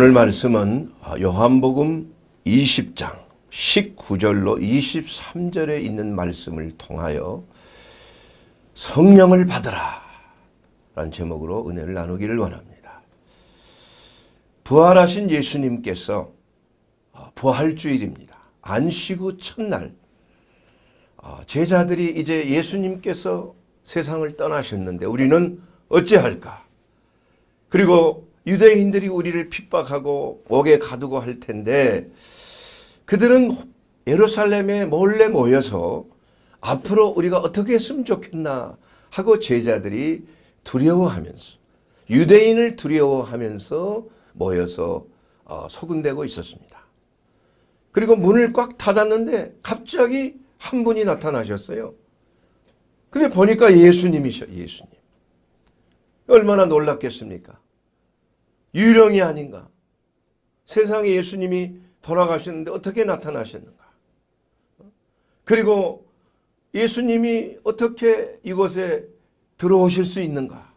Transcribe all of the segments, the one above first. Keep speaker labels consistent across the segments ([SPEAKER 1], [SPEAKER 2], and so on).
[SPEAKER 1] 오늘 말씀은 요한복음 20장 19절로 23절에 있는 말씀을 통하여 성령을 받으라 라는 제목으로 은혜를 나누기를 원합니다. 부활하신 예수님께서 부활주일입니다. 안식 후 첫날 어, 제자들이 이제 예수님께서 세상을 떠나셨는데 우리는 어찌할까? 그리고 유대인들이 우리를 핍박하고 옥에 가두고 할 텐데 그들은 예루살렘에 몰래 모여서 앞으로 우리가 어떻게 했으면 좋겠나 하고 제자들이 두려워하면서 유대인을 두려워하면서 모여서 어, 소근되고 있었습니다. 그리고 문을 꽉 닫았는데 갑자기 한 분이 나타나셨어요. 근데 보니까 예수님이셔 예수님. 얼마나 놀랍겠습니까 유령이 아닌가? 세상에 예수님이 돌아가셨는데 어떻게 나타나셨는가? 그리고 예수님이 어떻게 이곳에 들어오실 수 있는가?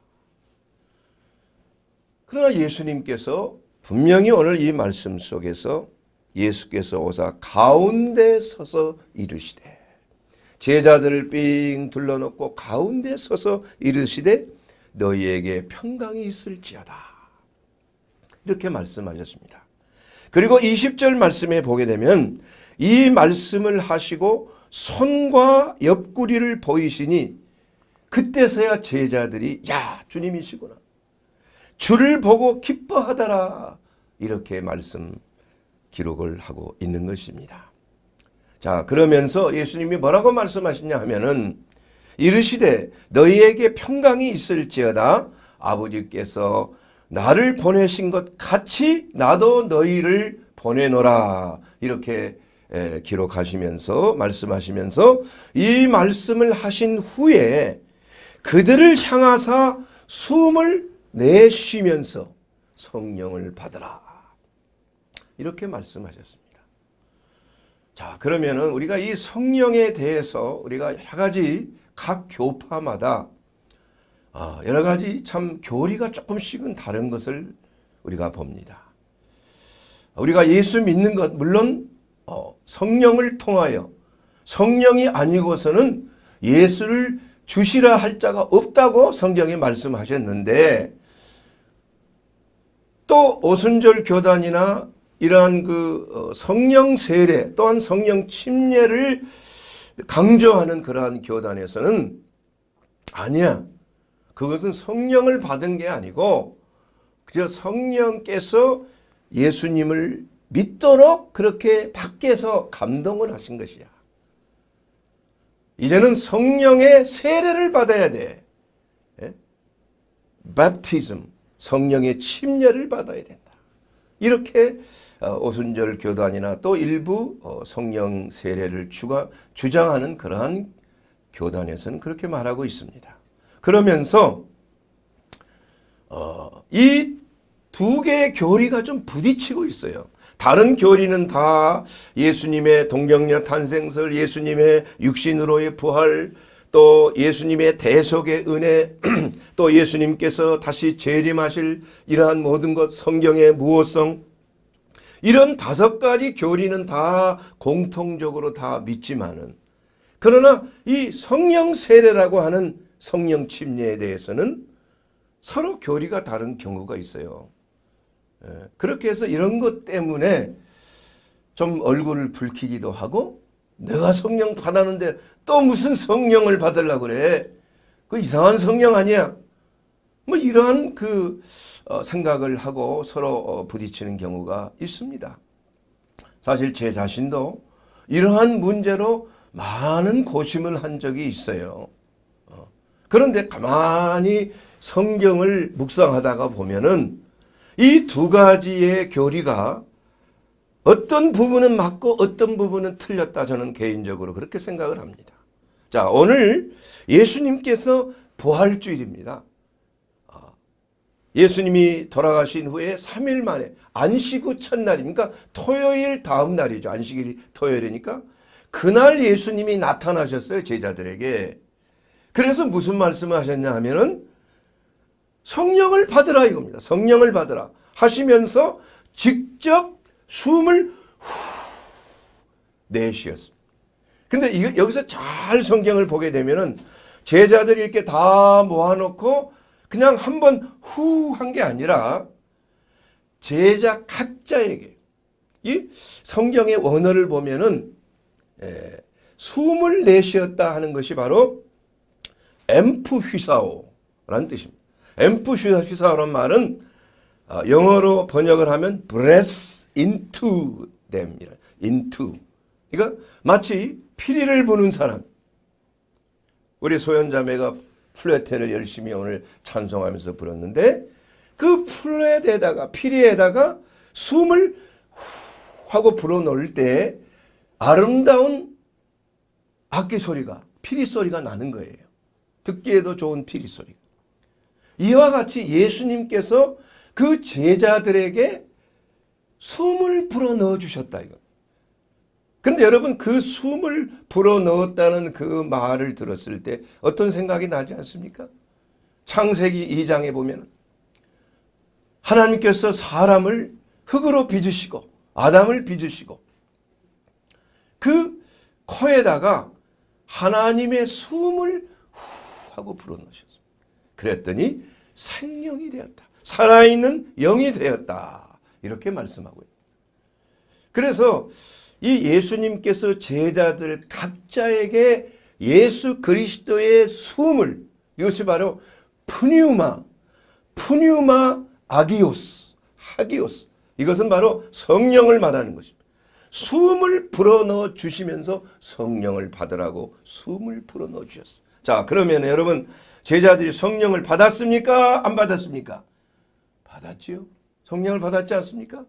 [SPEAKER 1] 그러나 예수님께서 분명히 오늘 이 말씀 속에서 예수께서 오사 가운데 서서 이르시되 제자들을 삥 둘러놓고 가운데 서서 이르시되 너희에게 평강이 있을지어다. 이렇게 말씀하셨습니다. 그리고 20절 말씀에 보게 되면 이 말씀을 하시고 손과 옆구리를 보이시니 그때서야 제자들이 야 주님이시구나. 주를 보고 기뻐하더라. 이렇게 말씀 기록을 하고 있는 것입니다. 자 그러면서 예수님이 뭐라고 말씀하시냐 하면은 이르시되 너희에게 평강이 있을지어다 아버지께서 나를 보내신 것 같이 나도 너희를 보내노라 이렇게 기록하시면서 말씀하시면서 이 말씀을 하신 후에 그들을 향하사 숨을 내쉬면서 성령을 받으라 이렇게 말씀하셨습니다. 자 그러면은 우리가 이 성령에 대해서 우리가 여러 가지 각 교파마다 어, 여러 가지 참 교리가 조금씩은 다른 것을 우리가 봅니다. 우리가 예수 믿는 것 물론 어, 성령을 통하여 성령이 아니고서는 예수를 주시라 할 자가 없다고 성경에 말씀하셨는데 또 오순절 교단이나 이러한 그 어, 성령 세례 또한 성령 침례를 강조하는 그러한 교단에서는 아니야. 그것은 성령을 받은 게 아니고 그저 성령께서 예수님을 믿도록 그렇게 밖에서 감동을 하신 것이야. 이제는 성령의 세례를 받아야 돼. 바티즘, 예? 성령의 침례를 받아야 된다. 이렇게 어, 오순절 교단이나 또 일부 어, 성령 세례를 주장하는 그러한 교단에서는 그렇게 말하고 있습니다. 그러면서 어, 이 두 개의 교리가 좀 부딪히고 있어요. 다른 교리는 다 예수님의 동경녀 탄생설, 예수님의 육신으로의 부활, 또 예수님의 대속의 은혜, 또 예수님께서 다시 재림하실 이러한 모든 것, 성경의 무호성, 이런 다섯 가지 교리는 다 공통적으로 다 믿지만은 그러나 이 성령 세례라고 하는 성령 침례에 대해서는 서로 교리가 다른 경우가 있어요. 예, 그렇게 해서 이런 것 때문에 좀 얼굴을 붉히기도 하고 내가 성령 받았는데 또 무슨 성령을 받으려 그래. 그 이상한 성령 아니야. 뭐 이러한 그 어, 생각을 하고 서로 어, 부딪히는 경우가 있습니다. 사실 제 자신도 이러한 문제로 많은 고심을 한 적이 있어요. 그런데 가만히 성경을 묵상하다가 보면은 이 두 가지의 교리가 어떤 부분은 맞고 어떤 부분은 틀렸다 저는 개인적으로 그렇게 생각을 합니다. 자 오늘 예수님께서 부활주일입니다. 아, 예수님이 돌아가신 후에 3일 만에 안식 후 첫날입니까? 토요일 다음 날이죠. 안식일이 토요일이니까. 그날 예수님이 나타나셨어요. 제자들에게. 그래서 무슨 말씀을 하셨냐 하면은 성령을 받으라 이겁니다. 성령을 받으라 하시면서 직접 숨을 내쉬었습니다. 근데 이, 여기서 잘 성경을 보게 되면은 제자들이 이렇게 다 모아놓고 그냥 한번후 한 게 아니라 제자 각자에게 이 성경의 원어를 보면은 에, 예, 숨을 내쉬었다 하는 것이 바로 앰프 휘사오라는 뜻입니다. 앰프 휘사오라는 말은 아, 영어로 번역을 하면 breath into them. into. 그러니까 마치 피리를 부는 사람. 우리 소연자매가 플레테를 열심히 오늘 찬송하면서 불렀는데 그플레에다가 피리에다가 숨을 하고 불어넣을 때 아름다운 악기 소리가 피리 소리가 나는 거예요. 듣기에도 좋은 피리 소리. 이와 같이 예수님께서 그 제자들에게 숨을 불어 넣어 주셨다 이거. 근데 여러분 그 숨을 불어 넣었다는 그 말을 들었을 때 어떤 생각이 나지 않습니까? 창세기 2장에 보면 하나님께서 사람을 흙으로 빚으시고 아담을 빚으시고 그 코에다가 하나님의 숨을 후 하고 불어넣으셨습니다. 그랬더니 생명이 되었다. 살아있는 영이 되었다. 이렇게 말씀하고 있습니다. 그래서 이 예수님께서 제자들 각자에게 예수 그리스도의 숨을 이것이 바로 푸니우마푸니우마 아기오스, 하기오스. 이것은 바로 성령을 말하는 것입니다. 숨을 불어넣어 주시면서 성령을 받으라고 숨을 불어넣어 주셨습니다. 자 그러면 여러분 제자들이 성령을 받았습니까? 안 받았습니까? 받았지요. 성령을 받았지 않습니까?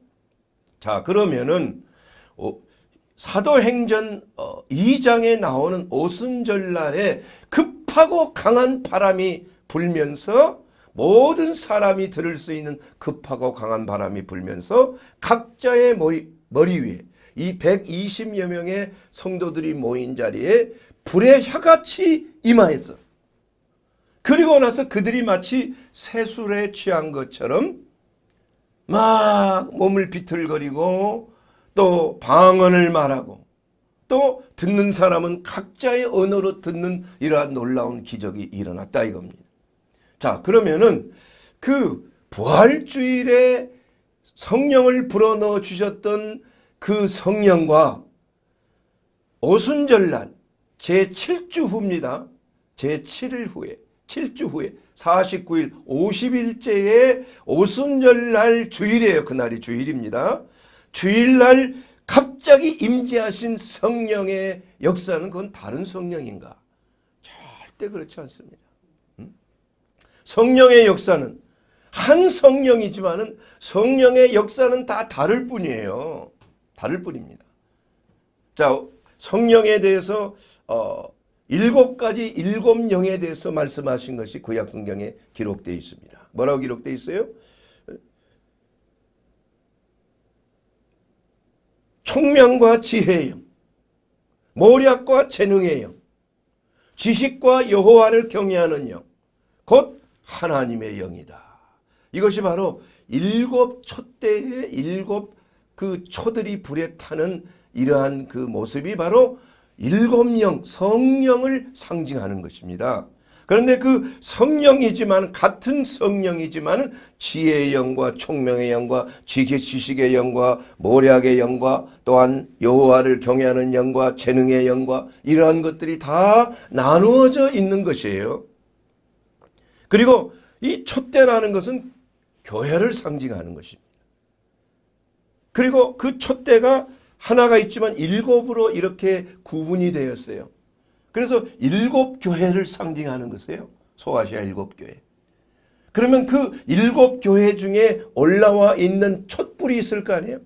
[SPEAKER 1] 자 그러면은 어, 사도행전 2장에 나오는 오순절날에 급하고 강한 바람이 불면서 모든 사람이 들을 수 있는 급하고 강한 바람이 불면서 각자의 머리, 머리 위에 이 120여 명의 성도들이 모인 자리에 불의 혀같이 임하였어. 그리고 나서 그들이 마치 세술에 취한 것처럼 막 몸을 비틀거리고 또 방언을 말하고 또 듣는 사람은 각자의 언어로 듣는 이러한 놀라운 기적이 일어났다 이겁니다. 자 그러면은 그 부활주일에 성령을 불어넣어 주셨던 그 성령과 오순절날 제7주 후입니다. 제7일 후에 7주 후에 49일 50일째에 오순절날 주일이에요. 그날이 주일입니다. 주일날 갑자기 임재하신 성령의 역사는 그건 다른 성령인가? 절대 그렇지 않습니다. 음? 성령의 역사는 한 성령이지만 은 성령의 역사는 다 다를 뿐이에요. 다를 뿐입니다. 자 성령에 대해서 어, 일곱 가지 일곱 영에 대해서 말씀하신 것이 구약 성경에 기록되어 있습니다. 뭐라고 기록되어 있어요? 총명과 지혜의 영, 모략과 재능의 영, 지식과 여호와를 경외하는 영, 곧 하나님의 영이다. 이것이 바로 일곱 촛대의 일곱 그 초들이 불에 타는 이러한 그 모습이 바로 일곱 명 성령을 상징하는 것입니다. 그런데 그 성령이지만 같은 성령이지만 지혜의 영과 총명의 영과 지계 지식의 영과 모략의 영과 또한 여호와를 경외하는 영과 재능의 영과 이러한 것들이 다 나누어져 있는 것이에요. 그리고 이 촛대라는 것은 교회를 상징하는 것입니다. 그리고 그 촛대가 하나가 있지만 일곱으로 이렇게 구분이 되었어요. 그래서 일곱 교회를 상징하는 것이에요. 소아시아 일곱 교회. 그러면 그 일곱 교회 중에 올라와 있는 촛불이 있을 거 아니에요?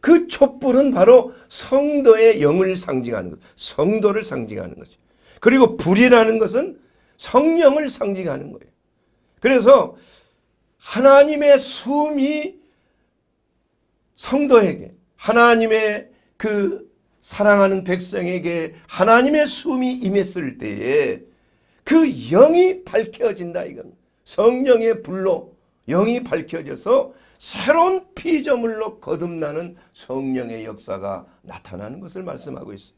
[SPEAKER 1] 그 촛불은 바로 성도의 영을 상징하는 것, 성도를 상징하는 거죠. 그리고 불이라는 것은 성령을 상징하는 거예요. 그래서 하나님의 숨이 성도에게 하나님의 그 사랑하는 백성에게 하나님의 숨이 임했을 때에 그 영이 밝혀진다 이건 성령의 불로 영이 밝혀져서 새로운 피조물로 거듭나는 성령의 역사가 나타나는 것을 말씀하고 있어요.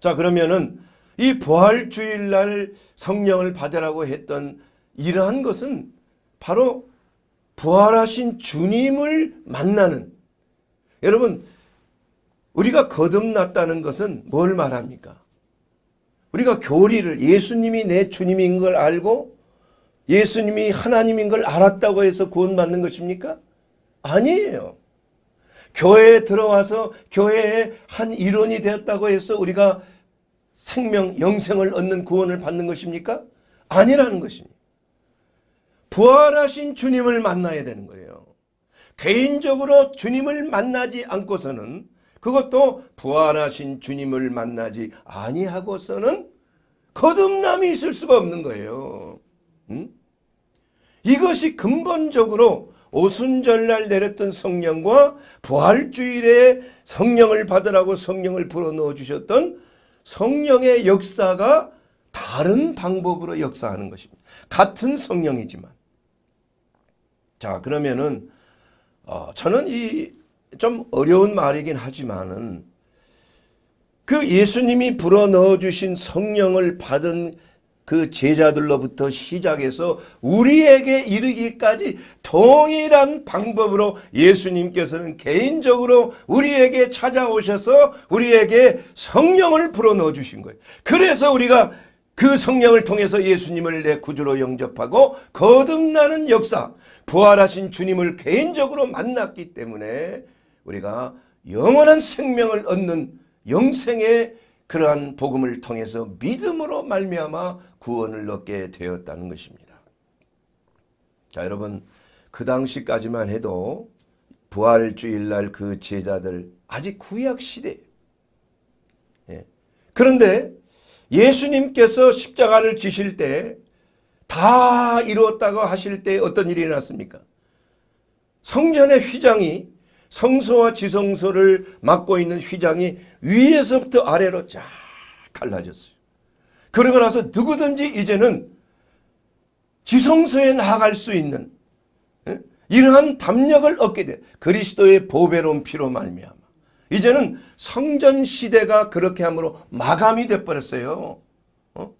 [SPEAKER 1] 자 그러면은 이 부활주일날 성령을 받으라고 했던 이러한 것은 바로 부활하신 주님을 만나는 여러분 우리가 거듭났다는 것은 뭘 말합니까? 우리가 교리를 예수님이 내 주님인 걸 알고 예수님이 하나님인 걸 알았다고 해서 구원받는 것입니까? 아니에요. 교회에 들어와서 교회의 한 일원이 되었다고 해서 우리가 생명, 영생을 얻는 구원을 받는 것입니까? 아니라는 것입니다. 부활하신 주님을 만나야 되는 거예요. 개인적으로 주님을 만나지 않고서는 그것도 부활하신 주님을 만나지 아니하고서는 거듭남이 있을 수가 없는 거예요. 음? 이것이 근본적으로 오순절날 내렸던 성령과 부활주일에 성령을 받으라고 성령을 불어넣어 주셨던 성령의 역사가 다른 방법으로 역사하는 것입니다. 같은 성령이지만. 자 그러면은 어, 저는 이 좀 어려운 말이긴 하지만은 그 예수님이 불어 넣어 주신 성령을 받은 그 제자들로부터 시작해서 우리에게 이르기까지 동일한 방법으로 예수님께서는 개인적으로 우리에게 찾아오셔서 우리에게 성령을 불어넣어 주신 거예요. 그래서 우리가 그 성령을 통해서 예수님을 내 구주로 영접하고 거듭나는 역사, 부활하신 주님을 개인적으로 만났기 때문에 우리가 영원한 생명을 얻는 영생의 그러한 복음을 통해서 믿음으로 말미암아 구원을 얻게 되었다는 것입니다. 자 여러분 그 당시까지만 해도 부활주일날 그 제자들 아직 구약시대 예. 그런데 예수님께서 십자가를 지실 때 다 이루었다고 하실 때 어떤 일이 일어났습니까? 성전의 휘장이 성소와 지성소를 막고 있는 휘장이 위에서부터 아래로 쫙 갈라졌어요. 그러고 나서 누구든지 이제는 지성소에 나아갈 수 있는 예? 이러한 담력을 얻게 돼. 그리스도의 보배로운 피로 말미암 이제는 성전 시대가 그렇게 함으로 마감이 돼버렸어요. 어?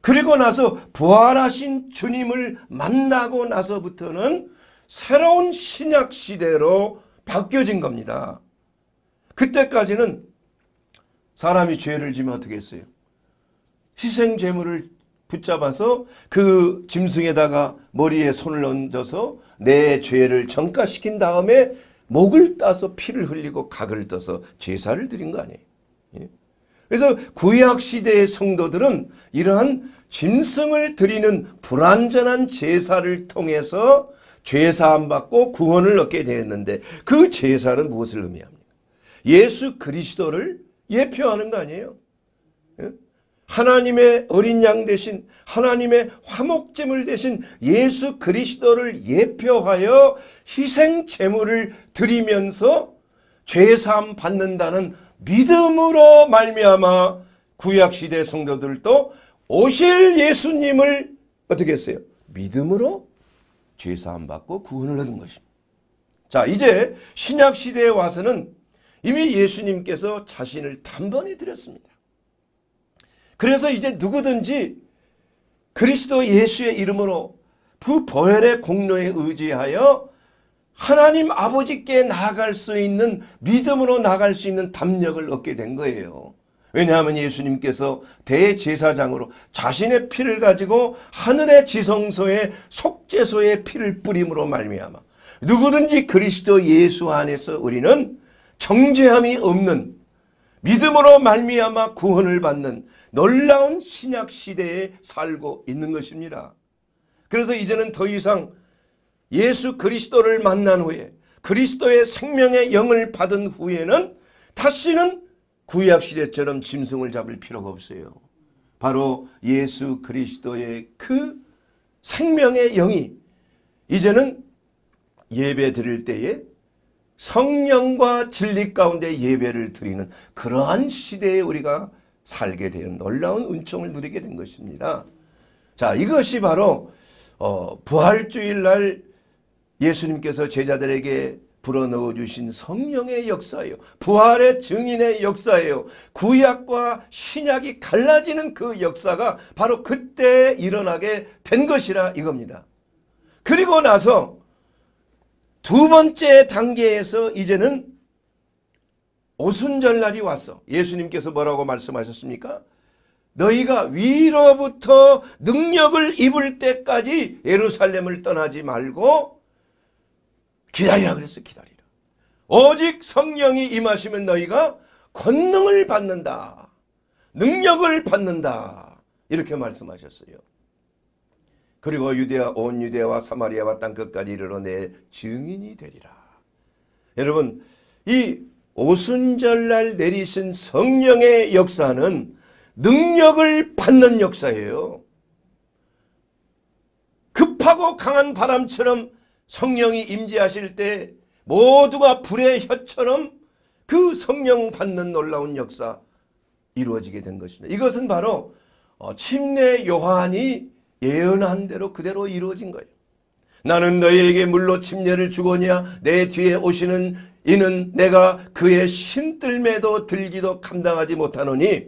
[SPEAKER 1] 그리고 나서 부활하신 주님을 만나고 나서부터는 새로운 신약 시대로 바뀌어진 겁니다. 그때까지는 사람이 죄를 지면 어떻게 했어요? 희생 제물을 붙잡아서 그 짐승에다가 머리에 손을 얹어서 내 죄를 전가시킨 다음에 목을 따서 피를 흘리고 각을 떠서 제사를 드린 거 아니에요. 예? 그래서 구약 시대의 성도들은 이러한 짐승을 드리는 불완전한 제사를 통해서 죄사함 받고 구원을 얻게 되었는데 그 제사는 무엇을 의미합니까? 예수 그리스도를 예표하는 거 아니에요? 하나님의 어린 양 대신 하나님의 화목제물 대신 예수 그리스도를 예표하여 희생 제물을 드리면서 죄사함 받는다는 믿음으로 말미암아 구약 시대 성도들도 오실 예수님을 어떻게 했어요? 믿음으로 죄사함 받고 구원을 얻은 것입니다. 자 이제 신약 시대에 와서는 이미 예수님께서 자신을 단번에 드렸습니다. 그래서 이제 누구든지 그리스도 예수의 이름으로 부 보혈의 공로에 의지하여 하나님 아버지께 나아갈 수 있는 믿음으로 나갈 아수 있는 담력을 얻게 된 거예요. 왜냐하면 예수님께서 대제사장으로 자신의 피를 가지고 하늘의 지성소에 속죄소에 피를 뿌림으로 말미암아 누구든지 그리스도 예수 안에서 우리는 정죄함이 없는 믿음으로 말미암아 구원을 받는 놀라운 신약 시대에 살고 있는 것입니다. 그래서 이제는 더 이상 예수 그리스도를 만난 후에 그리스도의 생명의 영을 받은 후에는 다시는 구약 시대처럼 짐승을 잡을 필요가 없어요. 바로 예수 그리스도의 그 생명의 영이 이제는 예배 드릴 때에 성령과 진리 가운데 예배를 드리는 그러한 시대에 우리가 살게 되는 놀라운 은총을 누리게 된 것입니다. 자, 이것이 바로 어, 부활주일날 예수님께서 제자들에게 불어넣어 주신 성령의 역사예요. 부활의 증인의 역사예요. 구약과 신약이 갈라지는 그 역사가 바로 그때 일어나게 된 것이라 이겁니다. 그리고 나서 두 번째 단계에서 이제는 오순절날이 왔어. 예수님께서 뭐라고 말씀하셨습니까? 너희가 위로부터 능력을 입을 때까지 예루살렘을 떠나지 말고 기다리라 그랬어 기다리라. 오직 성령이 임하시면 너희가 권능을 받는다. 능력을 받는다. 이렇게 말씀하셨어요. 그리고 유대와 온 유대와 사마리아와 땅 끝까지 이르러 내 증인이 되리라. 여러분 이 오순절날 내리신 성령의 역사는 능력을 받는 역사예요. 급하고 강한 바람처럼 성령이 임재하실 때 모두가 불의 혀처럼 그 성령 받는 놀라운 역사 이루어지게 된 것입니다. 이것은 바로 어, 침례 요한이 예언한 대로 그대로 이루어진 거예요. 나는 너희에게 물로 침례를 주거냐 내 뒤에 오시는 이는 내가 그의 신들매도 들기도 감당하지 못하노니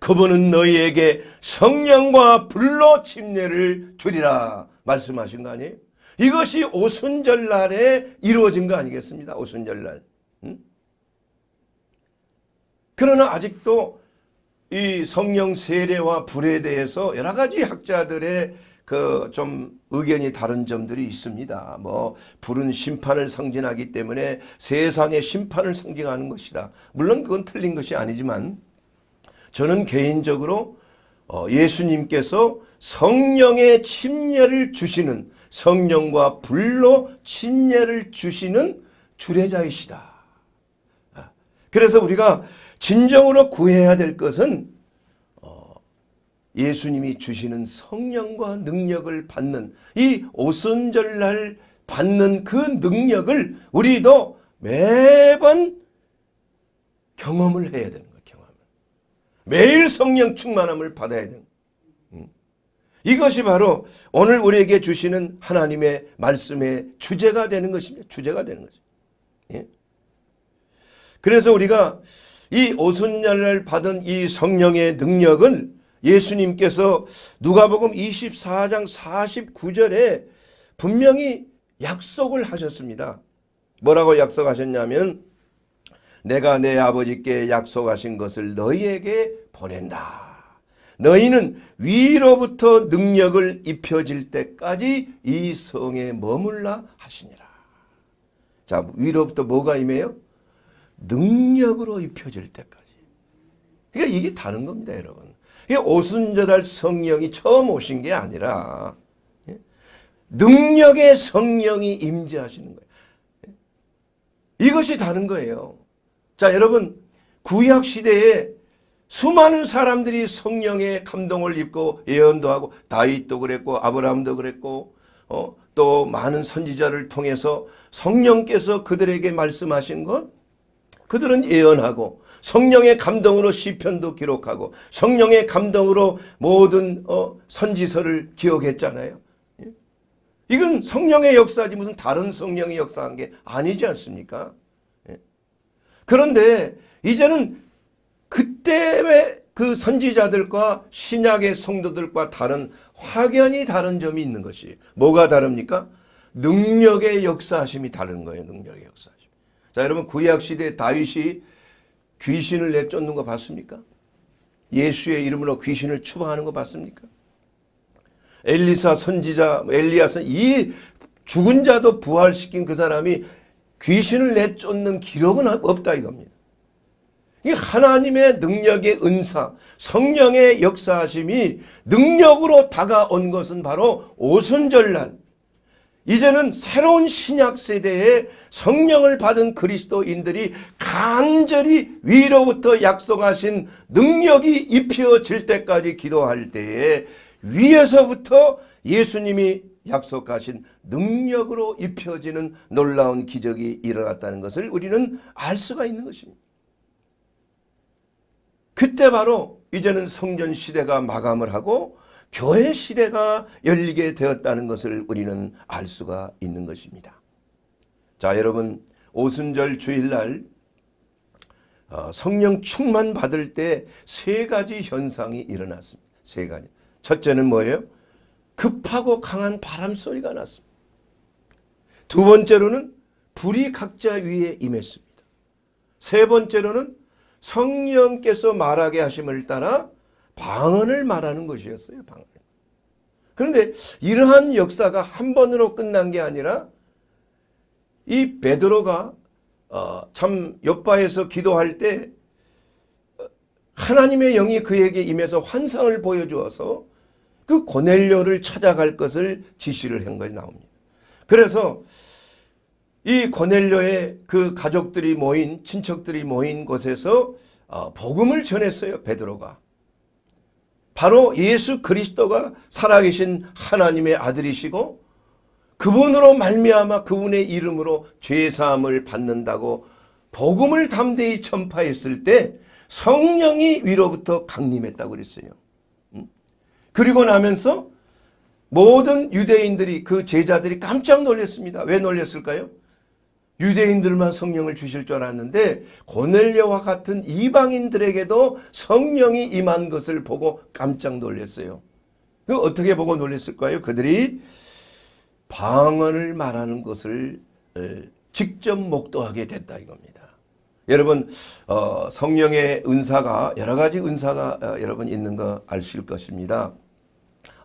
[SPEAKER 1] 그분은 너희에게 성령과 불로 침례를 주리라 말씀하신 거 아니에요? 이것이 오순절날에 이루어진 거 아니겠습니다. 오순절날. 그러나 아직도 이 성령 세례와 불에 대해서 여러 가지 학자들의 그좀 의견이 다른 점들이 있습니다. 뭐 불은 심판을 상징하기 때문에 세상의 심판을 상징하는 것이다. 물론 그건 틀린 것이 아니지만 저는 개인적으로 어, 예수님께서 성령의 침례를 주시는 성령과 불로 침례를 주시는 주례자이시다. 아, 그래서 우리가 진정으로 구해야 될 것은 예수님이 주시는 성령과 능력을 받는 이 오순절날 받는 그 능력을 우리도 매번 경험을 해야 되는 거예요. 경험을. 매일 성령 충만함을 받아야 되는 음. 이것이 바로 오늘 우리에게 주시는 하나님의 말씀의 주제가 되는 것입니다. 주제가 되는 거죠. 예? 그래서 우리가 이 오순절날 받은 이 성령의 능력은 예수님께서 누가복음 24장 49절에 분명히 약속을 하셨습니다. 뭐라고 약속하셨냐면 내가 내 아버지께 약속하신 것을 너희에게 보낸다. 너희는 위로부터 능력을 입혀질 때까지 이 성에 머물라 하시니라. 자 위로부터 뭐가 임해요? 능력으로 입혀질 때까지. 그러니까 이게 다른 겁니다 여러분. 이 오순절날 성령이 처음 오신 게 아니라 예? 능력의 성령이 임재하시는 거예요. 예? 이것이 다른 거예요. 자 여러분 구약 시대에 수많은 사람들이 성령의 감동을 입고 예언도 하고 다윗도 그랬고 아브라함도 그랬고 어, 또 많은 선지자를 통해서 성령께서 그들에게 말씀하신 것 그들은 예언하고 성령의 감동으로 시편도 기록하고 성령의 감동으로 모든 어, 선지서를 기억했잖아요. 예? 이건 성령의 역사지 무슨 다른 성령의 역사한 게 아니지 않습니까? 예? 그런데 이제는 그때의 그 선지자들과 신약의 성도들과 다른 확연히 다른 점이 있는 것이 뭐가 다릅니까? 능력의 역사심이 다른 거예요. 능력의 역사. 자 여러분 구약 시대 에 다윗이 귀신을 내쫓는 거 봤습니까? 예수의 이름으로 귀신을 추방하는 거 봤습니까? 엘리사 선지자 엘리야선 이 죽은 자도 부활시킨 그 사람이 귀신을 내쫓는 기록은 없다 이겁니다. 이 하나님의 능력의 은사, 성령의 역사하심이 능력으로 다가온 것은 바로 오순절날 이제는 새로운 신약 세대에 성령을 받은 그리스도인들이 간절히 위로부터 약속하신 능력이 입혀질 때까지 기도할 때에 위에서부터 예수님이 약속하신 능력으로 입혀지는 놀라운 기적이 일어났다는 것을 우리는 알 수가 있는 것입니다. 그때 바로 이제는 성전 시대가 마감을 하고 교회 시대가 열리게 되었다는 것을 우리는 알 수가 있는 것입니다. 자 여러분 오순절 주일날 어, 성령 충만 받을 때 세 가지 현상이 일어났습니다. 세 가지. 첫째는 뭐예요? 급하고 강한 바람 소리가 났습니다. 두 번째로는 불이 각자 위에 임했습니다. 세 번째로는 성령께서 말하게 하심을 따라 방언을 말하는 것이었어요. 방언. 그런데 이러한 역사가 한 번으로 끝난 게 아니라 이 베드로가 어, 참 옆바에서 기도할 때 어, 하나님의 영이 그에게 임해서 환상을 보여주어서 그 고넬료를 찾아갈 것을 지시를 한 것이 나옵니다. 그래서 이 고넬료의 그 가족들이 모인 친척들이 모인 곳에서 어, 복음을 전했어요 베드로가. 바로 예수 그리스도가 살아계신 하나님의 아들이시고 그분으로 말미암아 그분의 이름으로 죄사함을 받는다고 복음을 담대히 전파했을 때 성령이 위로부터 강림했다고 그랬어요. 음? 그리고 나면서 모든 유대인들이 그 제자들이 깜짝 놀랐습니다. 왜 놀랐을까요? 유대인들만 성령을 주실 줄 알았는데 고넬료와 같은 이방인들에게도 성령이 임한 것을 보고 깜짝 놀랐어요. 그 어떻게 보고 놀랐을까요? 그들이 방언을 말하는 것을 직접 목도하게 됐다 이겁니다. 여러분 어, 성령의 은사가 여러 가지 은사가 어, 여러분 있는 거 아실 것입니다.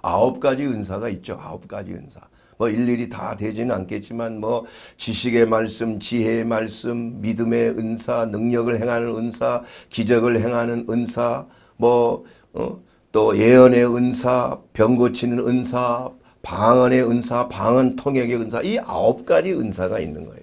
[SPEAKER 1] 아홉 가지 은사가 있죠. 아홉 가지 은사. 뭐 일일이 다 되지는 않겠지만 뭐 지식의 말씀, 지혜의 말씀, 믿음의 은사, 능력을 행하는 은사, 기적을 행하는 은사, 뭐또 어? 예언의 은사, 병 고치는 은사, 방언의 은사, 방언 통역의 은사 이 아홉 가지 은사가 있는 거예요.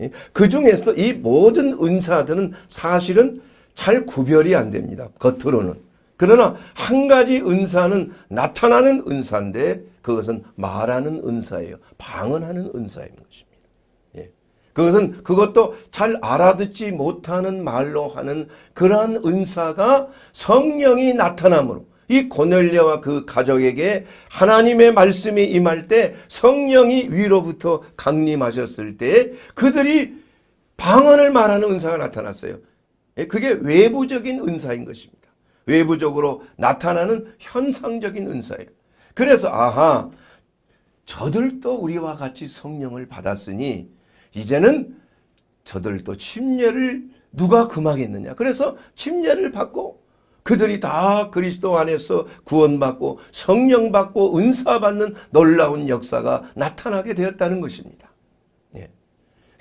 [SPEAKER 1] 예? 그 중에서 이 모든 은사들은 사실은 잘 구별이 안 됩니다. 겉으로는. 그러나 한 가지 은사는 나타나는 은사인데 그것은 말하는 은사예요. 방언하는 은사인 것입니다. 예. 그것은 그것도 잘 알아듣지 못하는 말로 하는 그러한 은사가 성령이 나타남으로 이 고넬료와 그 가족에게 하나님의 말씀이 임할 때 성령이 위로부터 강림하셨을 때 그들이 방언을 말하는 은사가 나타났어요. 예, 그게 외부적인 은사인 것입니다. 외부적으로 나타나는 현상적인 은사예요. 그래서 아하 저들도 우리와 같이 성령을 받았으니 이제는 저들도 침례를 누가 금하겠느냐. 그래서 침례를 받고 그들이 다 그리스도 안에서 구원받고 성령받고 은사받는 놀라운 역사가 나타나게 되었다는 것입니다. 그런데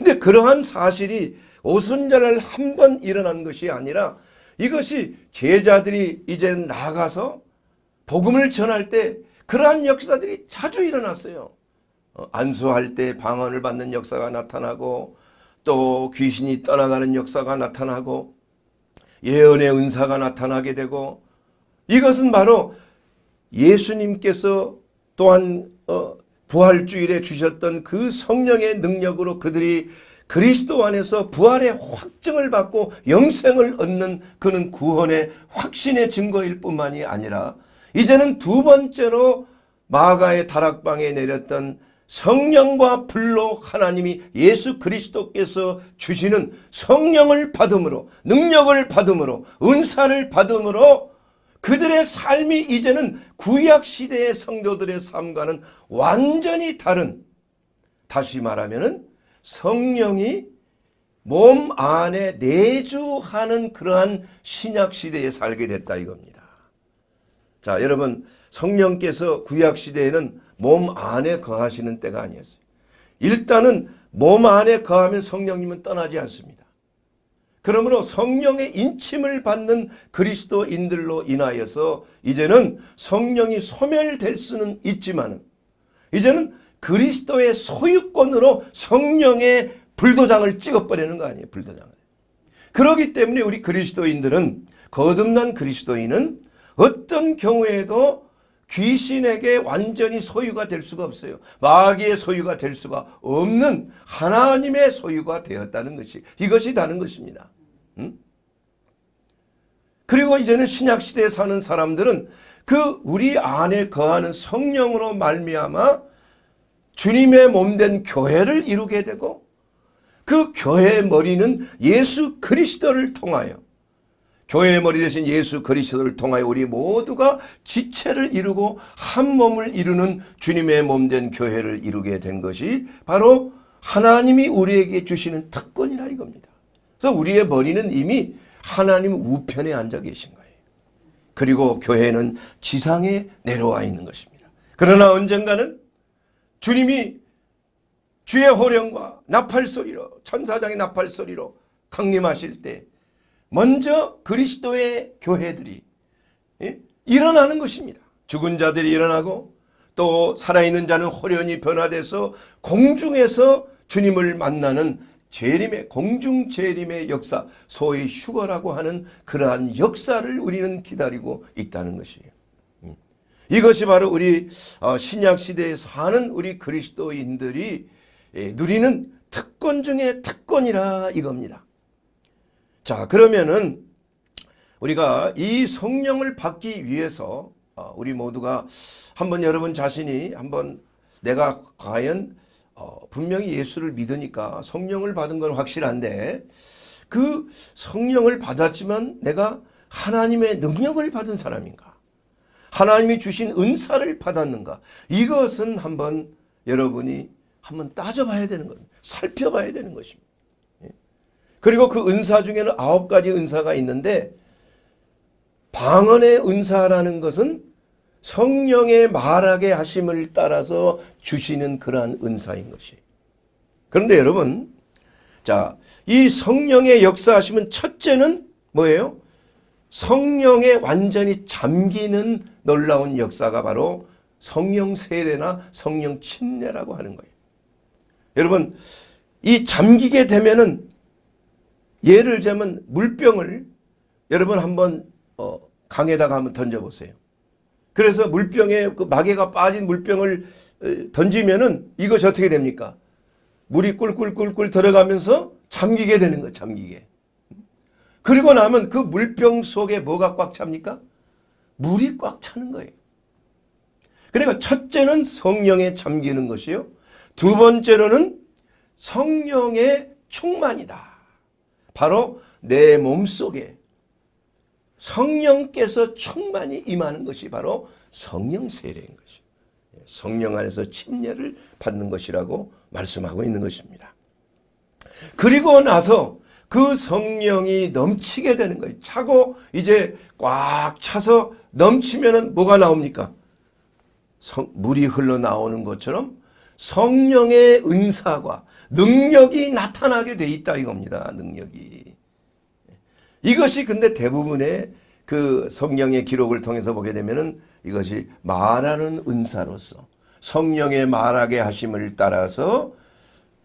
[SPEAKER 1] 예. 그러한 사실이 오순절을한 번 일어난 것이 아니라 이것이 제자들이 이제 나가서 복음을 전할 때 그러한 역사들이 자주 일어났어요. 어, 안수할 때 방언을 받는 역사가 나타나고 또 귀신이 떠나가는 역사가 나타나고 예언의 은사가 나타나게 되고 이것은 바로 예수님께서 또한 어, 부활주일에 주셨던 그 성령의 능력으로 그들이 그리스도 안에서 부활의 확증을 받고 영생을 얻는 그는 구원의 확신의 증거일 뿐만이 아니라 이제는 두 번째로 마가의 다락방에 내렸던 성령과 불로 하나님이 예수 그리스도께서 주시는 성령을 받음으로 능력을 받음으로 은사를 받음으로 그들의 삶이 이제는 구약 시대의 성도들의 삶과는 완전히 다른 다시 말하면은 성령이 몸 안에 내주하는 그러한 신약 시대에 살게 됐다 이겁니다. 자 여러분 성령께서 구약시대에는 몸 안에 거하시는 때가 아니었어요. 일단은 몸 안에 거하면 성령님은 떠나지 않습니다. 그러므로 성령의 인침을 받는 그리스도인들로 인하여서 이제는 성령이 소멸될 수는 있지만 이제는 그리스도의 소유권으로 성령의 불도장을 찍어버리는 거 아니에요. 불도장을. 그러기 때문에 우리 그리스도인들은 거듭난 그리스도인은 어떤 경우에도 귀신에게 완전히 소유가 될 수가 없어요. 마귀의 소유가 될 수가 없는 하나님의 소유가 되었다는 것이 이것이 다는 것입니다. 음? 그리고 이제는 신약시대에 사는 사람들은 그 우리 안에 거하는 성령으로 말미암아 주님의 몸된 교회를 이루게 되고 그 교회의 머리는 예수 그리스도를 통하여 교회의 머리 대신 예수 그리스도를 통하여 우리 모두가 지체를 이루고 한 몸을 이루는 주님의 몸 된 교회를 이루게 된 것이 바로 하나님이 우리에게 주시는 특권이라 이겁니다. 그래서 우리의 머리는 이미 하나님 우편에 앉아 계신 거예요. 그리고 교회는 지상에 내려와 있는 것입니다. 그러나 언젠가는 주님이 주의 호령과 나팔 소리로 천사장의 나팔 소리로 강림하실 때 먼저 그리스도의 교회들이 예? 일어나는 것입니다. 죽은 자들이 일어나고 또 살아있는 자는 호련히 변화돼서 공중에서 주님을 만나는 재림의 공중 재림의 역사 소위 휴거라고 하는 그러한 역사를 우리는 기다리고 있다는 것이에요. 음. 이것이 바로 우리 어, 신약 시대에 사는 우리 그리스도인들이 예, 누리는 특권 중의 특권이라 이겁니다. 자 그러면은 우리가 이 성령을 받기 위해서 어, 우리 모두가 한번 여러분 자신이 한번 내가 과연 어, 분명히 예수를 믿으니까 성령을 받은 건 확실한데 그 성령을 받았지만 내가 하나님의 능력을 받은 사람인가 하나님이 주신 은사를 받았는가 이것은 한번 여러분이 한번 따져봐야 되는 것 살펴봐야 되는 것입니다. 그리고 그 은사 중에는 아홉 가지 은사가 있는데 방언의 은사라는 것은 성령의 말하게 하심을 따라서 주시는 그러한 은사인 것이. 그런데 여러분, 자, 이 성령의 역사하심은 첫째는 뭐예요? 성령에 완전히 잠기는 놀라운 역사가 바로 성령 세례나 성령 침례라고 하는 거예요. 여러분, 이 잠기게 되면은 예를 들면 물병을 여러분 한번 어, 강에다가 한번 던져보세요. 그래서 물병에 그 마개가 빠진 물병을 어, 던지면은 이것이 어떻게 됩니까? 물이 꿀꿀꿀꿀 들어가면서 잠기게 되는 거예요 잠기게. 그리고 나면 그 물병 속에 뭐가 꽉 찹니까? 물이 꽉 차는 거예요. 그러니까 첫째는 성령에 잠기는 것이요. 두 번째로는 성령의 충만이다. 바로 내 몸속에 성령께서 충만히 임하는 것이 바로 성령 세례인 것이죠. 예, 성령 안에서 침례를 받는 것이라고 말씀하고 있는 것입니다. 그리고 나서 그 성령이 넘치게 되는 거예요. 차고 이제 꽉 차서 넘치면 뭐가 나옵니까? 성, 물이 흘러나오는 것처럼 성령의 은사과 능력이 나타나게 돼 있다 이겁니다. 능력이. 이것이 근데 대부분의 그 성령의 기록을 통해서 보게 되면은 이것이 말하는 은사로서 성령의 말하게 하심을 따라서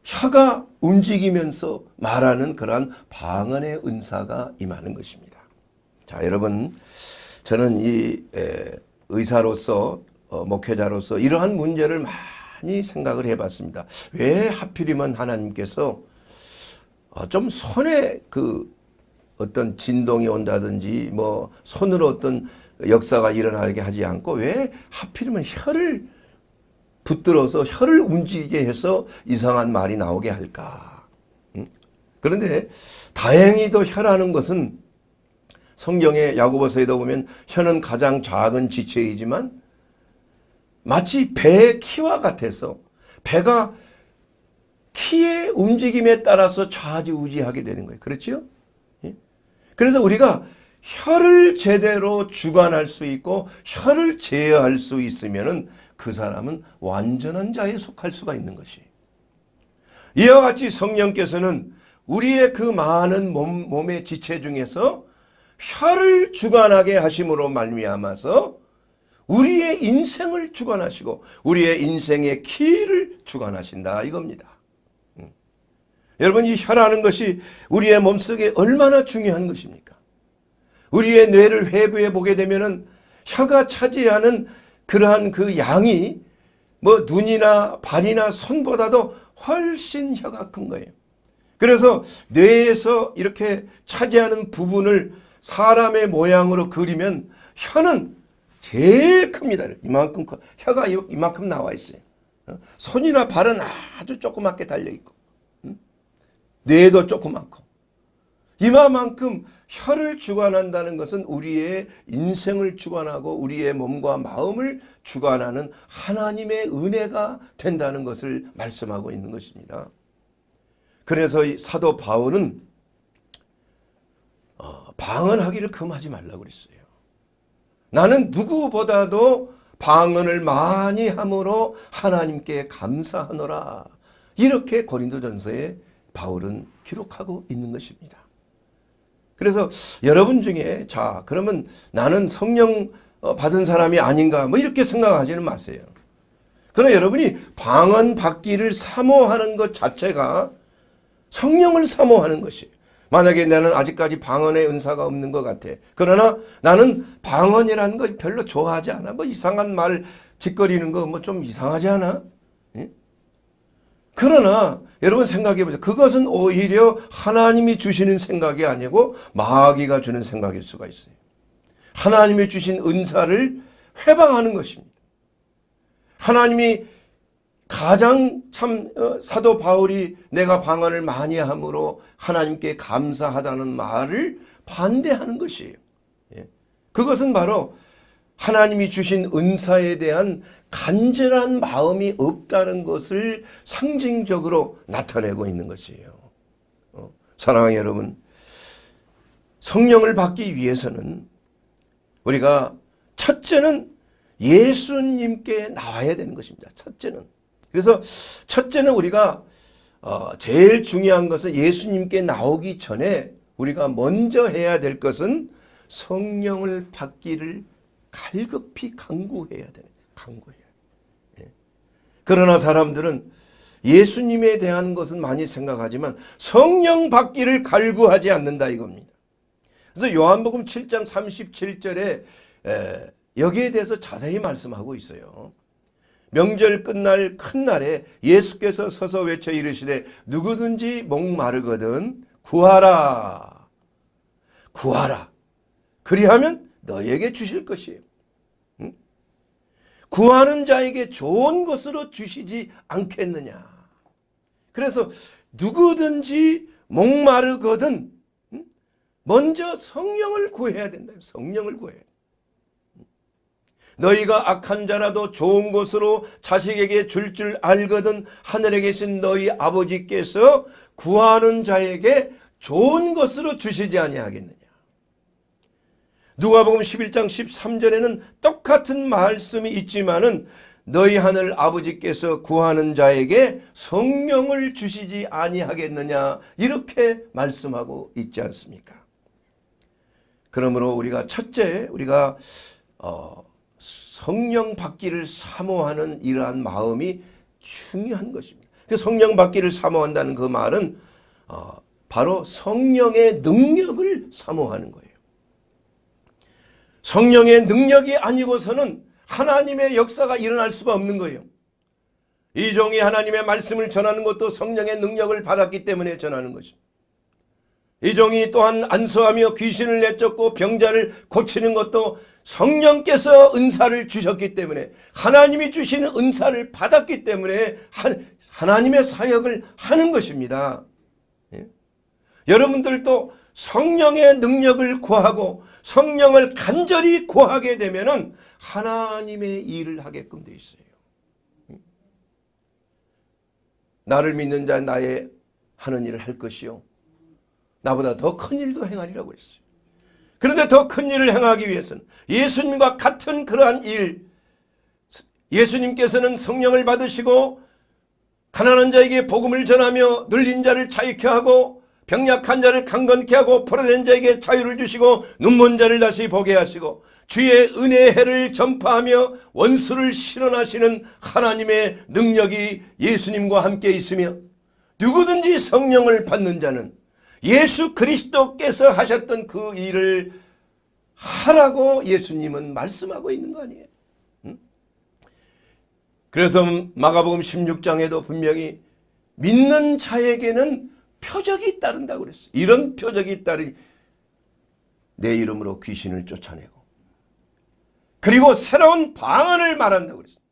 [SPEAKER 1] 혀가 움직이면서 말하는 그러한 방언의 은사가 임하는 것입니다. 자, 여러분 저는 이 에, 의사로서 어, 목회자로서 이러한 문제를 가만 생각을 해봤습니다. 왜 하필이면 하나님께서 어, 좀 손에 그 어떤 진동이 온다든지 뭐 손으로 어떤 역사가 일어나게 하지 않고 왜 하필이면 혀를 붙들어서 혀를 움직이게 해서 이상한 말이 나오게 할까. 그런데 다행히도 혀라는 것은 성경의 야고보서에도 보면 혀는 가장 작은 지체이지만 마치 배의 키와 같아서 배가 키의 움직임에 따라서 좌지우지하게 되는 거예요. 그렇죠? 예? 그래서 우리가 혀를 제대로 주관할 수 있고 혀를 제어할 수 있으면 그 사람은 완전한 자에 속할 수가 있는 것이. 이와 같이 성령께서는 우리의 그 많은 몸, 몸의 지체 중에서 혀를 주관하게 하심으로 말미암아서 우리의 인생을 주관하시고 우리의 인생의 키를 주관하신다 이겁니다. 음. 여러분 이 혀라는 것이 우리의 몸속에 얼마나 중요한 것입니까? 우리의 뇌를 회부해 보게 되면은 혀가 차지하는 그러한 그 양이 뭐 눈이나 발이나 손보다도 훨씬 혀가 큰 거예요. 그래서 뇌에서 이렇게 차지하는 부분을 사람의 모양으로 그리면 혀는 제일 큽니다. 이만큼 커. 혀가 이만큼 나와 있어요. 어? 손이나 발은 아주 조그맣게 달려있고 음? 뇌도 조그맣고 이마만큼 혀를 주관한다는 것은 우리의 인생을 주관하고 우리의 몸과 마음을 주관하는 하나님의 은혜가 된다는 것을 말씀하고 있는 것입니다. 그래서 이 사도 바울은 어, 방언하기를 금하지 말라고 그랬어요. 나는 누구보다도 방언을 많이 함으로 하나님께 감사하노라. 이렇게 고린도전서에 바울은 기록하고 있는 것입니다. 그래서 여러분 중에 자 그러면 나는 성령 어, 받은 사람이 아닌가 뭐 이렇게 생각하지는 마세요. 그러나 여러분이 방언 받기를 사모하는 것 자체가 성령을 사모하는 것이에요. 만약에 나는 아직까지 방언의 은사가 없는 것 같아. 그러나 나는 방언이라는 걸 별로 좋아하지 않아. 뭐 이상한 말 짓거리는 거 뭐 좀 이상하지 않아? 예? 그러나 여러분 생각해 보세요. 그것은 오히려 하나님이 주시는 생각이 아니고 마귀가 주는 생각일 수가 있어요. 하나님이 주신 은사를 회방하는 것입니다. 하나님이 가장 참 어, 사도 바울이 내가 방언을 많이 함으로 하나님께 감사하다는 말을 반대하는 것이에요. 예. 그것은 바로 하나님이 주신 은사에 대한 간절한 마음이 없다는 것을 상징적으로 나타내고 있는 것이에요. 어, 사랑하는 여러분, 성령을 받기 위해서는 우리가 첫째는 예수님께 나와야 되는 것입니다. 첫째는. 그래서 첫째는 우리가 어, 제일 중요한 것은 예수님께 나오기 전에 우리가 먼저 해야 될 것은 성령을 받기를 갈급히 강구해야 되는 강구해요. 예. 그러나 사람들은 예수님에 대한 것은 많이 생각하지만 성령 받기를 갈구하지 않는다 이겁니다. 그래서 요한복음 7장 37절에 에, 여기에 대해서 자세히 말씀하고 있어요. 명절 끝날 큰 날에 예수께서 서서 외쳐 이르시되 누구든지 목마르거든 구하라. 구하라. 그리하면 너에게 주실 것이에요. 응? 구하는 자에게 좋은 것으로 주시지 않겠느냐. 그래서 누구든지 목마르거든 먼저 성령을 구해야 된다. 성령을 구해야 된다. 너희가 악한 자라도 좋은 것으로 자식에게 줄줄 줄 알거든 하늘에 계신 너희 아버지께서 구하는 자에게 좋은 것으로 주시지 아니하겠느냐. 누가복음 11장 13절에는 똑같은 말씀이 있지만은 너희 하늘 아버지께서 구하는 자에게 성령을 주시지 아니하겠느냐 이렇게 말씀하고 있지 않습니까? 그러므로 우리가 첫째 우리가 어 성령 받기를 사모하는 이러한 마음이 중요한 것입니다. 그 성령 받기를 사모한다는 그 말은 어, 바로 성령의 능력을 사모하는 거예요. 성령의 능력이 아니고서는 하나님의 역사가 일어날 수가 없는 거예요. 이 종이 하나님의 말씀을 전하는 것도 성령의 능력을 받았기 때문에 전하는 것입니다. 이 종이 또한 안수하며 귀신을 내쫓고 병자를 고치는 것도 성령께서 은사를 주셨기 때문에 하나님이 주신 은사를 받았기 때문에 하나님의 사역을 하는 것입니다. 예? 여러분들도 성령의 능력을 구하고 성령을 간절히 구하게 되면은 하나님의 일을 하게끔 되어 있어요. 예? 나를 믿는 자 나의 하는 일을 할 것이요. 나보다 더 큰 일도 행하리라고 했어요. 그런데 더 큰 일을 행하기 위해서는 예수님과 같은 그러한 일 예수님께서는 성령을 받으시고 가난한 자에게 복음을 전하며 늘린 자를 자유케 하고 병약한 자를 강건케 하고 포로된 자에게 자유를 주시고 눈먼 자를 다시 보게 하시고 주의 은혜의 해를 전파하며 원수를 실현하시는 하나님의 능력이 예수님과 함께 있으며 누구든지 성령을 받는 자는 예수 그리스도께서 하셨던 그 일을 하라고 예수님은 말씀하고 있는 거 아니에요. 그래서 마가복음 16장에도 분명히 믿는 자에게는 표적이 따른다고 그랬어요. 이런 표적이 따르 내 이름으로 귀신을 쫓아내고 그리고 새로운 방언을 말한다고 그랬어요.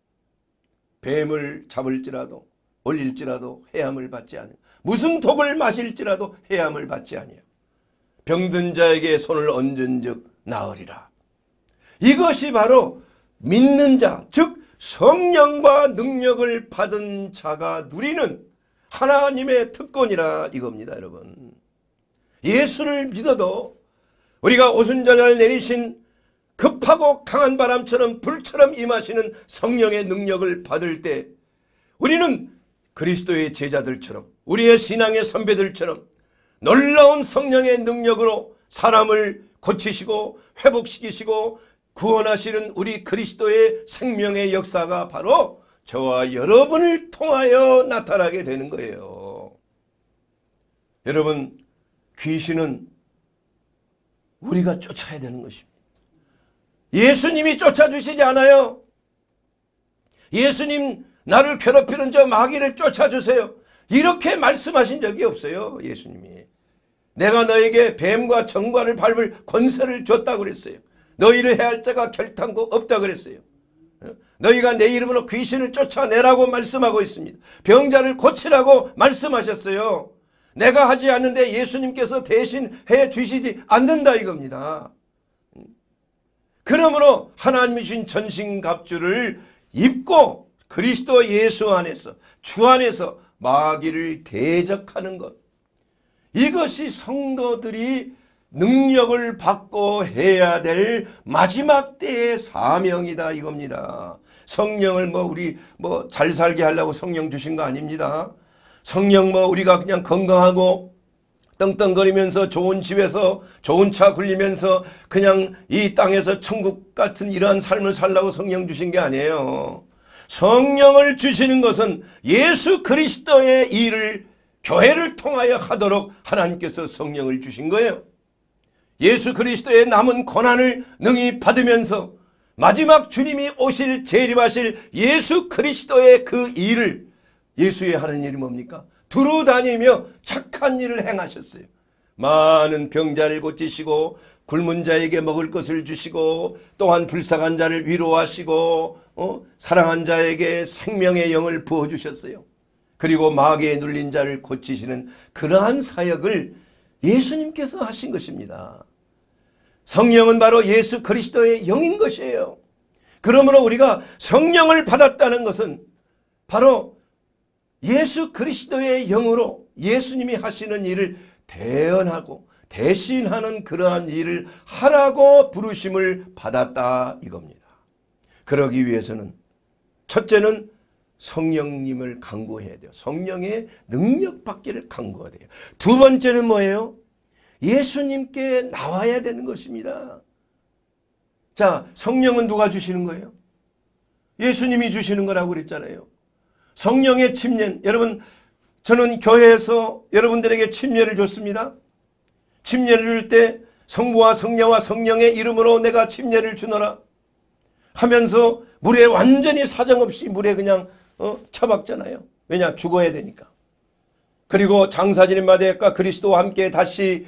[SPEAKER 1] 뱀을 잡을지라도 올릴지라도 해함을 받지 않은 무슨 독을 마실지라도 해함을 받지 아니하 병든 자에게 손을 얹은즉 나으리라. 이것이 바로 믿는 자, 즉 성령과 능력을 받은 자가 누리는 하나님의 특권이라 이겁니다, 여러분. 예수를 믿어도 우리가 오순절날 내리신 급하고 강한 바람처럼 불처럼 임하시는 성령의 능력을 받을 때 우리는 그리스도의 제자들처럼 우리의 신앙의 선배들처럼 놀라운 성령의 능력으로 사람을 고치시고 회복시키시고 구원하시는 우리 그리스도의 생명의 역사가 바로 저와 여러분을 통하여 나타나게 되는 거예요. 여러분 귀신은 우리가 쫓아야 되는 것입니다. 예수님이 쫓아주시지 않아요. 예수님 나를 괴롭히는 저 마귀를 쫓아주세요. 이렇게 말씀하신 적이 없어요. 예수님이. 내가 너에게 뱀과 정관을 밟을 권세를 줬다 고 그랬어요. 너희를 해할 자가 결탄고 없다 그랬어요. 어? 너희가 내 이름으로 귀신을 쫓아내라고 말씀하고 있습니다. 병자를 고치라고 말씀하셨어요. 내가 하지 않는데 예수님께서 대신 해 주시지 않는다 이겁니다. 그러므로 하나님이 신 전신갑주를 입고 그리스도 예수 안에서 주 안에서 마귀를 대적하는 것. 이것이 성도들이 능력을 받고 해야 될 마지막 때의 사명이다 이겁니다. 성령을 뭐 우리 뭐 잘 살게 하려고 성령 주신 거 아닙니다. 성령 뭐 우리가 그냥 건강하고 떵떵거리면서 좋은 집에서 좋은 차 굴리면서 그냥 이 땅에서 천국 같은 이러한 삶을 살라고 성령 주신 게 아니에요. 성령을 주시는 것은 예수 그리스도의 일을 교회를 통하여 하도록 하나님께서 성령을 주신 거예요. 예수 그리스도의 남은 고난을 능히 받으면서 마지막 주님이 오실 재림하실 예수 그리스도의 그 일을 예수의 하는 일이 뭡니까? 두루 다니며 착한 일을 행하셨어요. 많은 병자를 고치시고 굶은 자에게 먹을 것을 주시고 또한 불쌍한 자를 위로하시고 어? 사랑한 자에게 생명의 영을 부어주셨어요. 그리고 마귀에 눌린 자를 고치시는 그러한 사역을 예수님께서 하신 것입니다. 성령은 바로 예수 그리스도의 영인 것이에요. 그러므로 우리가 성령을 받았다는 것은 바로 예수 그리스도의 영으로 예수님이 하시는 일을 대연하고 대신하는 그러한 일을 하라고 부르심을 받았다 이겁니다. 그러기 위해서는 첫째는 성령님을 강구해야 돼요. 성령의 능력 받기를 강구해야 돼요. 두 번째는 뭐예요? 예수님께 나와야 되는 것입니다. 자, 성령은 누가 주시는 거예요? 예수님이 주시는 거라고 그랬잖아요. 성령의 침례, 여러분 저는 교회에서 여러분들에게 침례를 줬습니다. 침례를 줄 때 성부와 성녀와 성령의 이름으로 내가 침례를 주너라 하면서 물에 완전히 사정없이 물에 그냥 어, 처박잖아요. 왜냐 죽어야 되니까. 그리고 장사진인 마대과 그리스도와 함께 다시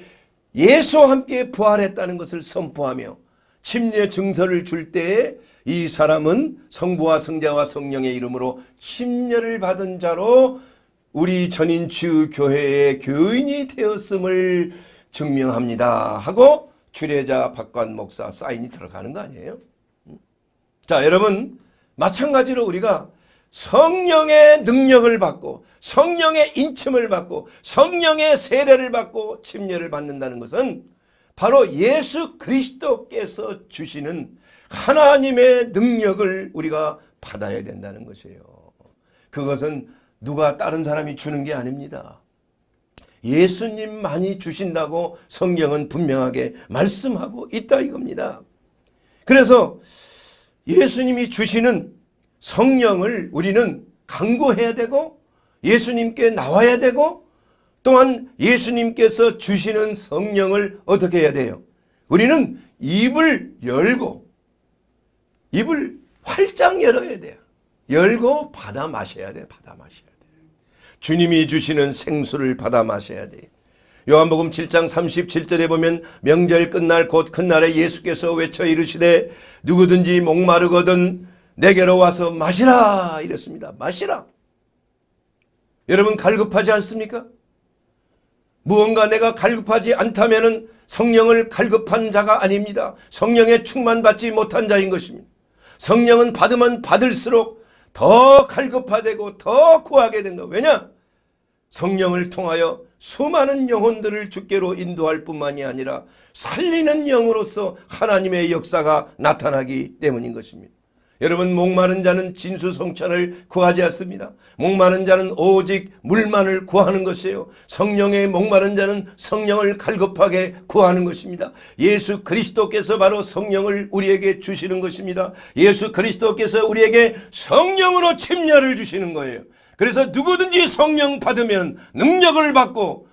[SPEAKER 1] 예수와 함께 부활했다는 것을 선포하며 침례 증서를 줄 때에 이 사람은 성부와 성자와 성령의 이름으로 침례를 받은 자로 우리 전인주 교회의 교인이 되었음을 증명합니다 하고 주례자 박관 목사 사인이 들어가는 거 아니에요? 음. 자 여러분 마찬가지로 우리가 성령의 능력을 받고 성령의 인침을 받고 성령의 세례를 받고 침례를 받는다는 것은 바로 예수 그리스도께서 주시는 하나님의 능력을 우리가 받아야 된다는 것이에요. 그것은 누가 다른 사람이 주는 게 아닙니다. 예수님만이 주신다고 성경은 분명하게 말씀하고 있다 이겁니다. 그래서 예수님이 주시는 성령을 우리는 강구해야 되고 예수님께 나와야 되고 또한 예수님께서 주시는 성령을 어떻게 해야 돼요? 우리는 입을 열고 입을 활짝 열어야 돼요. 열고 받아 마셔야 돼요. 받아 마셔야 돼요. 주님이 주시는 생수를 받아 마셔야 돼. 요한복음 7장 37절에 보면 명절 끝날 곧 큰날에 예수께서 외쳐 이르시되 누구든지 목마르거든 내게로 와서 마시라 이랬습니다. 마시라. 여러분 갈급하지 않습니까? 무언가 내가 갈급하지 않다면 성령을 갈급한 자가 아닙니다. 성령에 충만받지 못한 자인 것입니다. 성령은 받으면 받을수록 더 갈급화되고 더 구하게 된 거. 왜냐? 성령을 통하여 수많은 영혼들을 주께로 인도할 뿐만이 아니라 살리는 영으로서 하나님의 역사가 나타나기 때문인 것입니다. 여러분 목마른 자는 진수성찬을 구하지 않습니다. 목마른 자는 오직 물만을 구하는 것이에요. 성령의 목마른 자는 성령을 갈급하게 구하는 것입니다. 예수 그리스도께서 바로 성령을 우리에게 주시는 것입니다. 예수 그리스도께서 우리에게 성령으로 침례를 주시는 거예요. 그래서 누구든지 성령 받으면 능력을 받고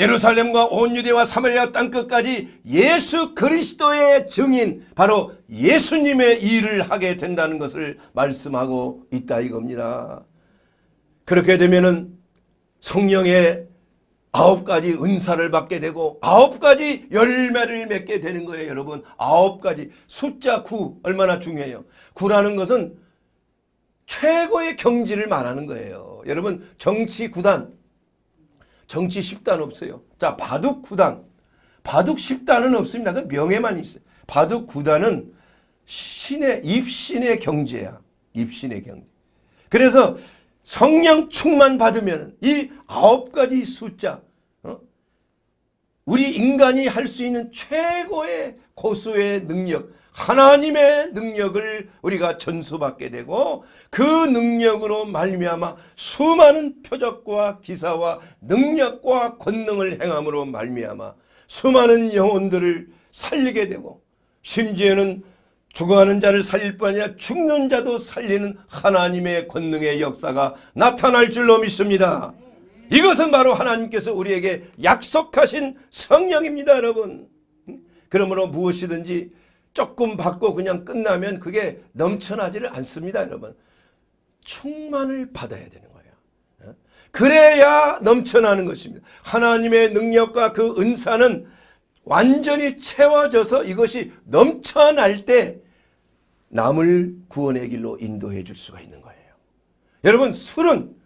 [SPEAKER 1] 예루살렘과 온 유대와 사마리아 땅끝까지 예수 그리스도의 증인 바로 예수님의 일을 하게 된다는 것을 말씀하고 있다 이겁니다. 그렇게 되면은 성령의 아홉 가지 은사를 받게 되고 아홉 가지 열매를 맺게 되는 거예요 여러분. 아홉 가지 숫자 9 얼마나 중요해요. 9라는 것은 최고의 경지를 말하는 거예요. 여러분 정치 구단 정치 10단 없어요. 자, 바둑 9단. 바둑 10단은 없습니다. 그 명예만 있어요. 바둑 9단은 신의 입신의 경제야. 입신의 경제. 그래서 성령 충만 받으면 이 아홉 가지 숫자 어? 우리 인간이 할 수 있는 최고의 고수의 능력 하나님의 능력을 우리가 전수받게 되고 그 능력으로 말미암아 수많은 표적과 기사와 능력과 권능을 행함으로 말미암아 수많은 영혼들을 살리게 되고 심지어는 죽어가는 자를 살릴 뿐 아니라 죽는 자도 살리는 하나님의 권능의 역사가 나타날 줄로 믿습니다. 이것은 바로 하나님께서 우리에게 약속하신 성령입니다 여러분. 그러므로 무엇이든지 조금 받고 그냥 끝나면 그게 넘쳐나지를 않습니다. 여러분. 충만을 받아야 되는 거예요. 예? 그래야 넘쳐나는 것입니다. 하나님의 능력과 그 은사는 완전히 채워져서 이것이 넘쳐날 때 남을 구원의 길로 인도해 줄 수가 있는 거예요. 여러분 술은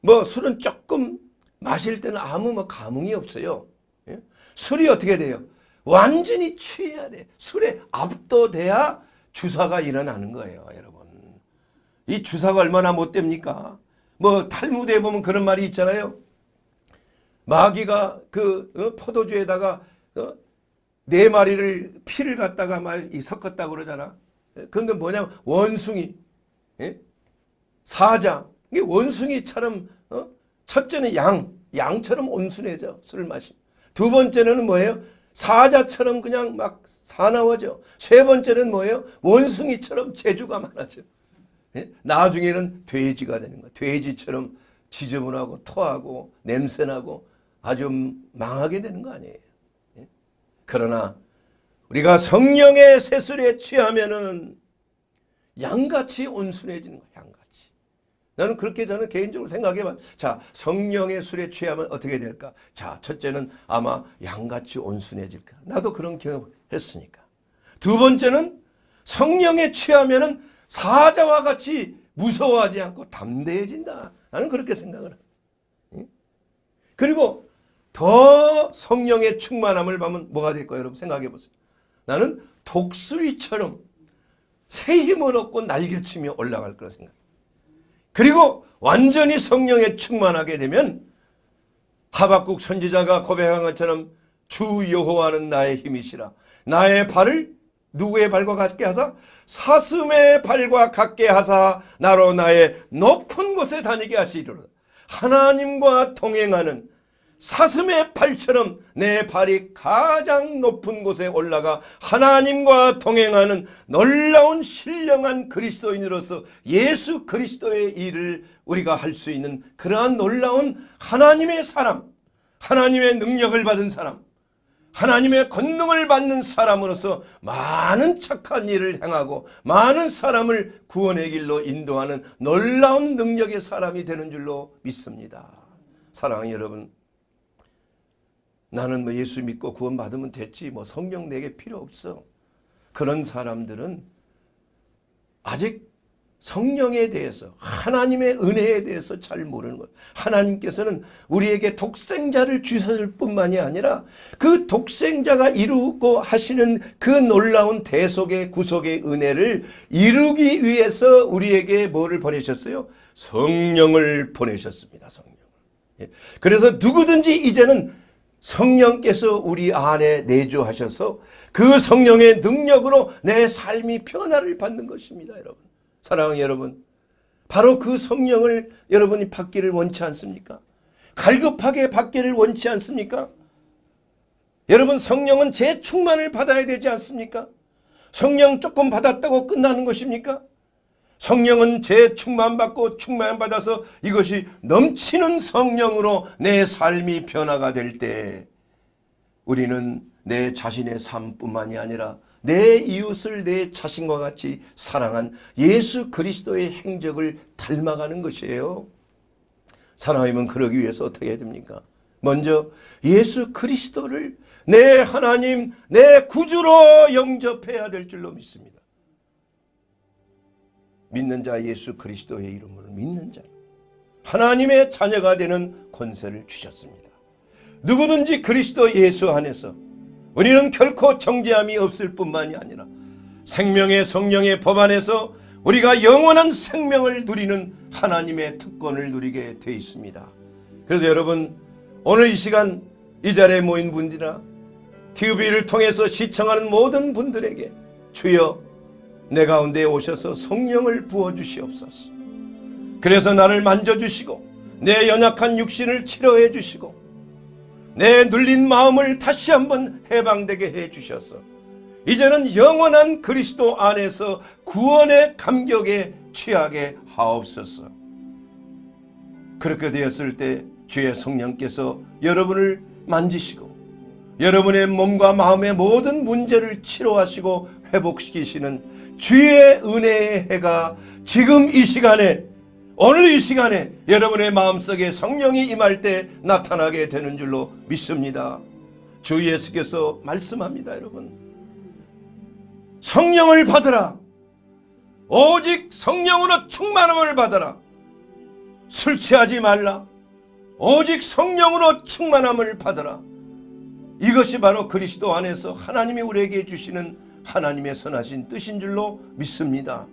[SPEAKER 1] 뭐 술은 조금 마실 때는 아무 뭐 감흥이 없어요. 예? 술이 어떻게 돼요? 완전히 취해야 돼. 술에 압도돼야 주사가 일어나는 거예요. 여러분. 이 주사가 얼마나 못됩니까? 뭐 탈무드에 보면 그런 말이 있잖아요. 마귀가 그 어? 포도주에다가 어? 네 마리를 피를 갖다가 막 섞었다고 그러잖아. 예, 그런 뭐냐면 원숭이, 예? 사자. 이게 원숭이처럼 어? 첫째는 양, 양처럼 온순해져 술을 마시면. 두 번째는 뭐예요? 사자처럼 그냥 막 사나워져. 세 번째는 뭐예요? 원숭이처럼 재주가 많아져. 예? 나중에는 돼지가 되는 거야. 돼지처럼 지저분하고 토하고 냄새나고 아주 망하게 되는 거 아니에요. 예? 그러나 우리가 성령의 세술에 취하면은 양같이 온순해지는 거야. 양같이. 나는 그렇게 저는 개인적으로 생각해 봤어 자, 성령의 술에 취하면 어떻게 될까? 자, 첫째는 아마 양같이 온순해질까? 나도 그런 경험을 했으니까. 두 번째는 성령에 취하면은 사자와 같이 무서워하지 않고 담대해진다. 나는 그렇게 생각을 예? 그리고 더 성령의 충만함을 보면 뭐가 될까요? 여러분 생각해 보세요. 나는 독수리처럼 새 힘을 얻고 날개치며 올라갈 거라 생각. 그리고 완전히 성령에 충만하게 되면 하박국 선지자가 고백한 것처럼 주 여호와는 나의 힘이시라 나의 발을 누구의 발과 같게 하사 사슴의 발과 같게 하사 나로 나의 높은 곳에 다니게 하시리로 하나님과 동행하는 사슴의 팔처럼 내 발이 가장 높은 곳에 올라가 하나님과 동행하는 놀라운 신령한 그리스도인으로서 예수 그리스도의 일을 우리가 할 수 있는 그러한 놀라운 하나님의 사람, 하나님의 능력을 받은 사람, 하나님의 권능을 받는 사람으로서 많은 착한 일을 행하고 많은 사람을 구원의 길로 인도하는 놀라운 능력의 사람이 되는 줄로 믿습니다. 사랑하는 여러분 나는 뭐 예수 믿고 구원 받으면 됐지 뭐 성령 내게 필요 없어. 그런 사람들은 아직 성령에 대해서 하나님의 은혜에 대해서 잘 모르는 거예요. 하나님께서는 우리에게 독생자를 주셨을 뿐만이 아니라 그 독생자가 이루고 하시는 그 놀라운 대속의 구속의 은혜를 이루기 위해서 우리에게 뭐를 보내셨어요? 성령을 보내셨습니다. 성령. 예. 그래서 누구든지 이제는 성령께서 우리 안에 내주하셔서 그 성령의 능력으로 내 삶이 변화를 받는 것입니다. 여러분. 사랑하는 여러분. 바로 그 성령을 여러분이 받기를 원치 않습니까? 갈급하게 받기를 원치 않습니까? 여러분 성령은 재충만을 받아야 되지 않습니까? 성령 조금 받았다고 끝나는 것입니까? 성령은 제충만받고 충만받아서 이것이 넘치는 성령으로 내 삶이 변화가 될 때 우리는 내 자신의 삶뿐만이 아니라 내 이웃을 내 자신과 같이 사랑한 예수 그리스도의 행적을 닮아가는 것이에요. 사람이면 그러기 위해서 어떻게 해야 됩니까? 먼저 예수 그리스도를 내 하나님, 내 구주로 영접해야 될 줄로 믿습니다. 믿는 자 예수 그리스도의 이름으로 믿는 자 하나님의 자녀가 되는 권세를 주셨습니다. 누구든지 그리스도 예수 안에서 우리는 결코 정죄함이 없을 뿐만이 아니라 생명의 성령의 법 안에서 우리가 영원한 생명을 누리는 하나님의 특권을 누리게 되어 있습니다. 그래서 여러분 오늘 이 시간 이 자리에 모인 분들이나 TV를 통해서 시청하는 모든 분들에게 주여 내 가운데 오셔서 성령을 부어주시옵소서. 그래서 나를 만져주시고 내 연약한 육신을 치료해 주시고 내 눌린 마음을 다시 한번 해방되게 해 주셔서 이제는 영원한 그리스도 안에서 구원의 감격에 취하게 하옵소서. 그렇게 되었을 때 주의 성령께서 여러분을 만지시고 여러분의 몸과 마음의 모든 문제를 치료하시고 회복시키시는 주의 은혜의 해가 지금 이 시간에 오늘 이 시간에 여러분의 마음속에 성령이 임할 때 나타나게 되는 줄로 믿습니다. 주 예수께서 말씀합니다 여러분. 성령을 받으라. 오직 성령으로 충만함을 받아라. 술 취하지 말라. 오직 성령으로 충만함을 받아라. 이것이 바로 그리스도 안에서 하나님이 우리에게 주시는 하나님의 선하신 뜻인 줄로 믿습니다.